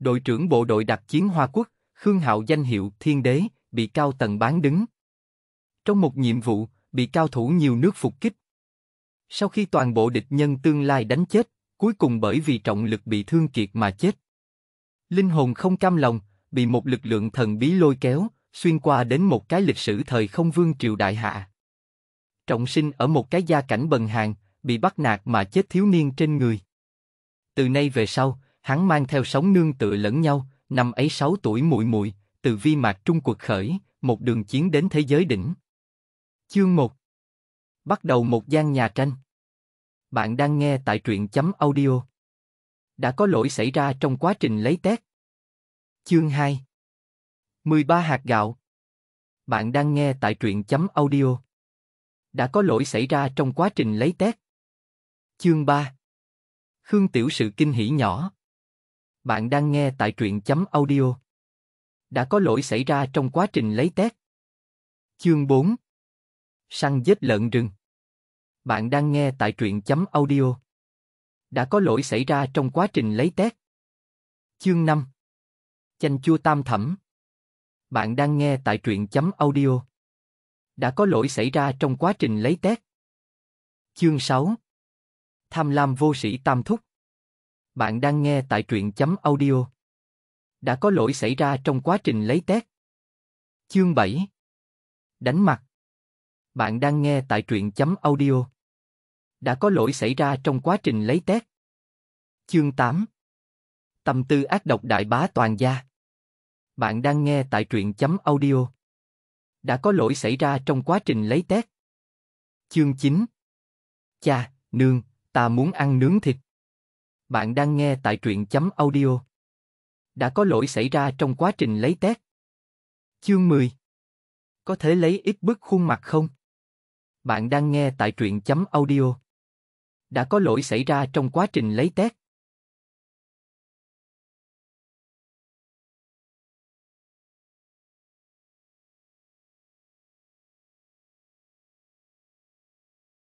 đội trưởng bộ đội đặc chiến Hoa Quốc, Khương Hạo danh hiệu Thiên Đế, bị cao tầng bán đứng. Trong một nhiệm vụ, bị cao thủ nhiều nước phục kích. Sau khi toàn bộ địch nhân tương lai đánh chết, cuối cùng bởi vì trọng lực bị thương kiệt mà chết. Linh hồn không cam lòng, bị một lực lượng thần bí lôi kéo, xuyên qua đến một cái lịch sử thời không vương triều đại hạ. Trọng sinh ở một cái gia cảnh bần hàng, bị bắt nạt mà chết thiếu niên trên người. Từ nay về sau, hắn mang theo sóng nương tựa lẫn nhau, năm ấy 6 tuổi muội muội, từ vi mạc trung cuộc khởi, một đường chiến đến thế giới đỉnh. Chương 1 Bắt đầu một gian nhà tranh. Bạn đang nghe tại truyện chấm audio. Đã có lỗi xảy ra trong quá trình lấy tét Chương 2 13 hạt gạo. Bạn đang nghe tại truyện chấm audio. Đã có lỗi xảy ra trong quá trình lấy tét Chương 3 Khương Tiểu Sự kinh hỉ nhỏ. Bạn đang nghe tại truyện chấm audio. Đã có lỗi xảy ra trong quá trình lấy test. Chương 4 Săn giết lợn rừng Bạn đang nghe tại truyện chấm audio. Đã có lỗi xảy ra trong quá trình lấy test. Chương 5 Chanh chua tam thẩm Bạn đang nghe tại truyện chấm audio. Đã có lỗi xảy ra trong quá trình lấy test. Chương 6 Tham lam vô sĩ tam thúc bạn đang nghe tại truyện chấm audio. Đã có lỗi xảy ra trong quá trình lấy test. Chương 7 Đánh mặt Bạn đang nghe tại truyện chấm audio. Đã có lỗi xảy ra trong quá trình lấy test. Chương 8 Tâm tư ác độc đại bá toàn gia Bạn đang nghe tại truyện chấm audio. Đã có lỗi xảy ra trong quá trình lấy test. Chương 9 Cha, nương, ta muốn ăn nướng thịt. Bạn đang nghe tại truyện chấm audio. Đã có lỗi xảy ra trong quá trình lấy test. Chương 10 Có thể lấy ít bức khuôn mặt không? Bạn đang nghe tại truyện chấm audio. Đã có lỗi xảy ra trong quá trình lấy test.